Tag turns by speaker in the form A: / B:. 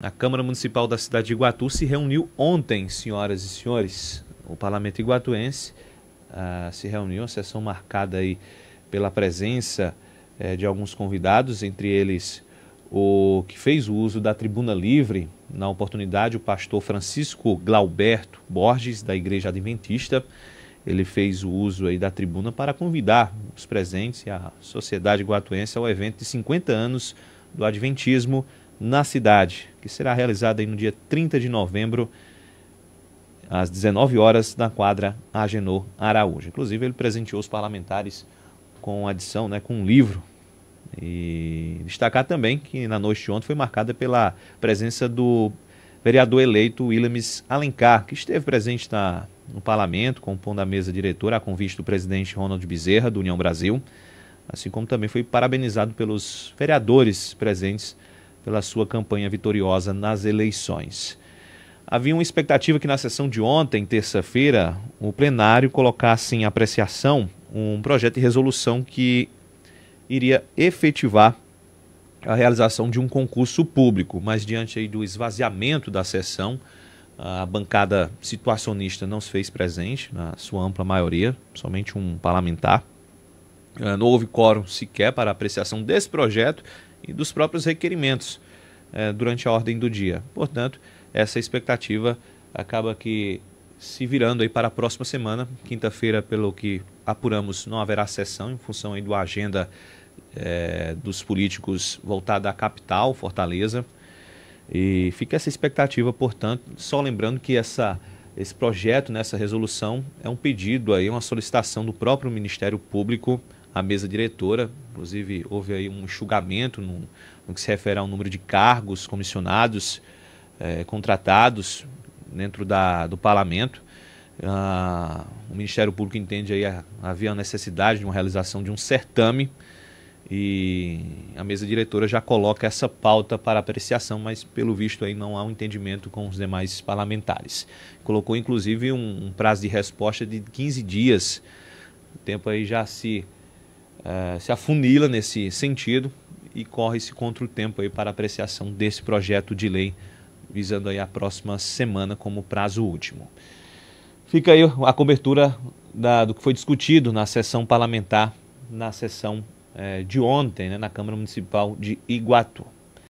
A: A Câmara Municipal da cidade de Iguatu se reuniu ontem, senhoras e senhores. O Parlamento Iguatuense uh, se reuniu, uma sessão marcada aí pela presença uh, de alguns convidados, entre eles o que fez o uso da tribuna livre. Na oportunidade, o pastor Francisco Glauberto Borges, da Igreja Adventista, ele fez o uso aí da tribuna para convidar os presentes e a sociedade iguatuense ao evento de 50 anos do Adventismo na cidade, que será realizada no dia 30 de novembro, às 19 horas, na quadra Agenor Araújo. Inclusive, ele presenteou os parlamentares com adição, né, com um livro. E destacar também que na noite de ontem foi marcada pela presença do vereador eleito Williams Alencar, que esteve presente na, no parlamento, compondo a mesa diretora a convite do presidente Ronald Bezerra, do União Brasil, assim como também foi parabenizado pelos vereadores presentes pela sua campanha vitoriosa nas eleições. Havia uma expectativa que na sessão de ontem, terça-feira, o plenário colocasse em apreciação um projeto de resolução que iria efetivar a realização de um concurso público, mas diante do esvaziamento da sessão, a bancada situacionista não se fez presente, na sua ampla maioria, somente um parlamentar. Ah, não houve quórum sequer para apreciação desse projeto e dos próprios requerimentos eh, durante a ordem do dia. Portanto, essa expectativa acaba que se virando aí para a próxima semana. Quinta-feira, pelo que apuramos, não haverá sessão em função aí do agenda eh, dos políticos voltada à capital, Fortaleza. E fica essa expectativa, portanto, só lembrando que essa, esse projeto, nessa né, resolução, é um pedido aí, uma solicitação do próprio Ministério Público a mesa diretora. Inclusive, houve aí um enxugamento no, no que se refere ao número de cargos comissionados, eh, contratados dentro da, do parlamento. Ah, o Ministério Público entende aí a, havia a necessidade de uma realização de um certame e a mesa diretora já coloca essa pauta para apreciação, mas pelo visto aí não há um entendimento com os demais parlamentares. Colocou inclusive um, um prazo de resposta de 15 dias. O tempo aí já se é, se afunila nesse sentido e corre-se contra o tempo aí para apreciação desse projeto de lei, visando aí a próxima semana como prazo último. Fica aí a cobertura da, do que foi discutido na sessão parlamentar, na sessão é, de ontem, né, na Câmara Municipal de Iguatu.